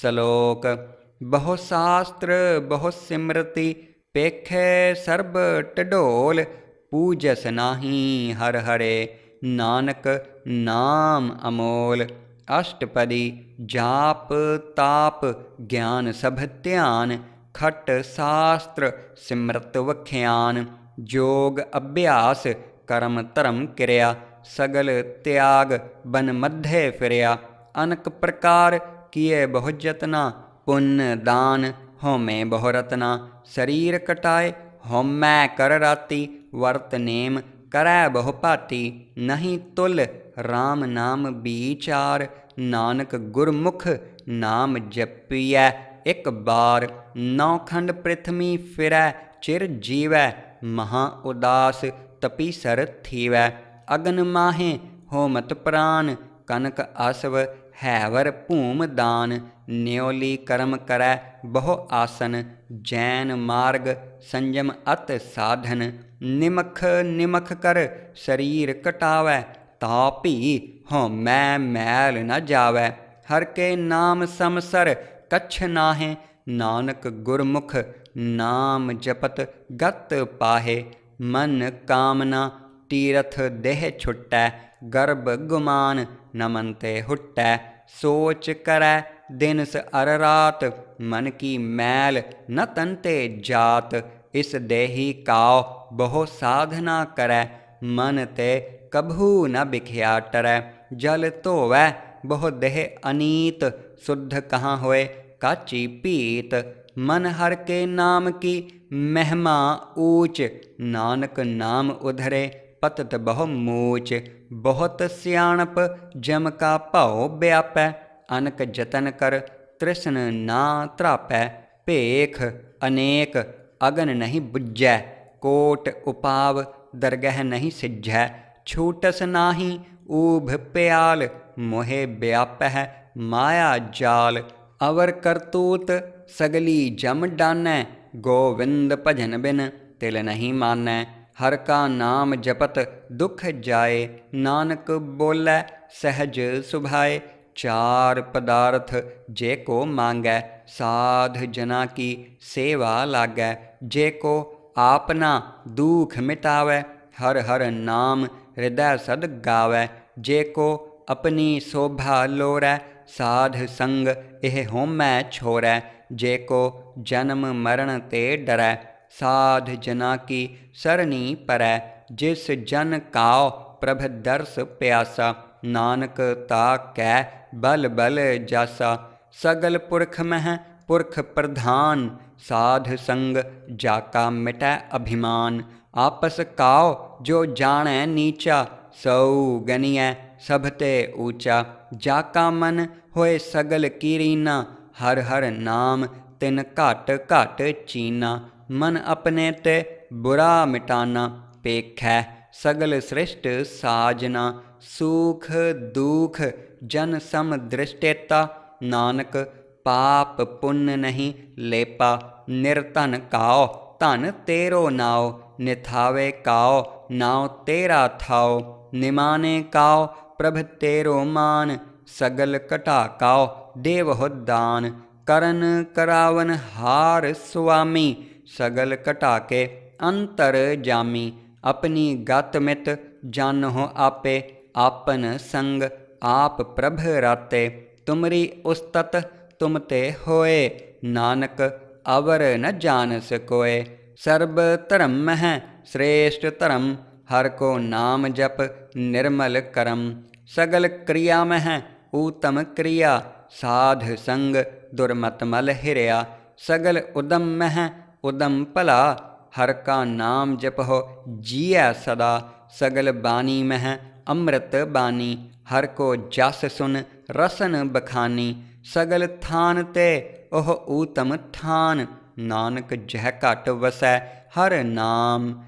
श्लोक बहुशास्त्र बहुसिमृति पेख सर्ब टडोल पूजस नाही हर हरे नानक नाम अमोल अष्टपदी जाप ताप ज्ञान सब ध्यान खट शास्त्र सिमृत वख्यान योग अभ्यास कर्म तरम किरया सगल त्याग बन मध्य फिरया अनक प्रकार किए बहुत जतना पुण्य दान होमें बहुरतना शरीर कटाए होमै कर राती वर्त नेम करय बहुपाती नहीं तुल राम नाम बीचार नानक गुरमुख नाम जपिय एक बार नौ खंड पृथ्वी फिरै चिर जीवै महा उदास तपिसर थीवै अग्न माहे होमत प्राण कनक आसव हैवर भूम दान न्योली कर्म करै बहु आसन जैन मार्ग संयम अत साधन निमख निमख कर शरीर कटावै तापी मैं मैल न जावै हर के नाम समसर कच्छ नाहे नानक गुरमुख नाम जपत गत पाहे मन कामना तीरथ देह छुट्टै गर्भ गुमान नमनते हुट्टै सोच करै दिन स अर रात मन की मैल न तनते जात इस देही काओ बहु साधना करै मन ते कभू न बिख्या टरै जल धोवै बहु देह अनीत शुद्ध कहाँ होए काची पीत मन हर के नाम की महमा ऊच नानक नाम उधरे ਪਤਤ ਬਹੁ ਮੋਚ ਬਹੁਤ ਸਿਆਣਪ ਜਮ ਕਾ ਭਾਉ ਬਿਆਪੈ ਅਨਕ ਜਤਨ ਕਰ ਤ੍ਰਿਸ਼ਨ ਨਾ ਧਰਾਪੈ ਭੇਖ ਅਨੇਕ ਅਗਨ ਨਹੀਂ ਬੁੱਝੈ ਕੋਟ ਉਪਾਵ ਦਰਗਹ ਨਹੀਂ ਸਿਝੈ ਛੂਟਸ ਨਾਹੀ ਊਭ ਪਿਆਲ ਮੋਹਿ ਬਿਆਪਹਿ ਮਾਇਆ ਜਾਲ ਅਵਰ ਕਰਤੂਤ ਸਗਲੀ ਜਮ ਡਾਨੈ ਗੋਵਿੰਦ ਭਜਨ ਬਿਨ ਤਿਲ ਨਹੀਂ ਮਾਨੈ हर का नाम जपत दुख जाए नानक बोलै सहज सुभाए चार पदार्थ जे को मांगै साध जना की सेवा लागै जे को आपना दुख मिटावै हर हर नाम हृदय सद गावै जे को अपनी शोभा लोरै साध संग एह होमै छोरै जे को जन्म मरण ते डरै साध जना की सरणी पर जिस जन काओ प्रभ दर्श प्यासा नानक ता कै बल बल जासा सगल पुरख मह पुरख प्रधान साध संग जाका मिट अभिमान आपस काओ जो जाने नीचा सौ गनिय सभते ऊचा जाका मन होए सगल कीरीना हर हर नाम ਤਿਨ ਘਟ ਘਟ ਚੀਨਾ ਮਨ ਆਪਣੇ ਤੇ ਬੁਰਾ ਮਿਟਾਨਾ ਪੇਖੈ ਸਗਲ ਸ੍ਰਿਸ਼ਟ ਸਾਜਨਾ ਸੂਖ ਦੁਖ ਜਨ ਸਮ ਦ੍ਰਿਸ਼ਟੇਤਾ ਨਾਨਕ ਪਾਪ ਪੁੰਨ ਨਹੀਂ ਲੇਪਾ ਨਿਰਤਨ ਕਾਓ ਧਨ ਤੇਰੋ ਨਾਓ ਨਿਥਾਵੇ ਕਾਓ ਨਾਉ ਤੇਰਾ ਥਾਓ ਨਿਮਾਨੇ ਕਾਓ ਪ੍ਰਭ ਤੇਰੋ ਮਾਨ ਸਗਲ ਘਟਾ ਕਾਓ ਦੇਵਹੁ ਦਾਨ करन करावन हार स्वामी सगल कटाके अंतर जामी अपनी गत मित जान हो आपे आपन संग आप प्रभ राते तुमरी उस्तत तुम ते होए नानक अवर न जान सकोए सर्व धर्म है श्रेष्ठ धर्म हर को नाम जप निर्मल करम सगल क्रिया में है उत्तम क्रिया साध संग दुर्मतमल हिरया सगल उदम मह उदम पला हर का नाम जपहो हो जिया सदा सगल बानी मह अमृत बानी हर को जस सुन रसन बखानी सगल थान ते ओह ऊतम थान नानक जह घट वसै हर नाम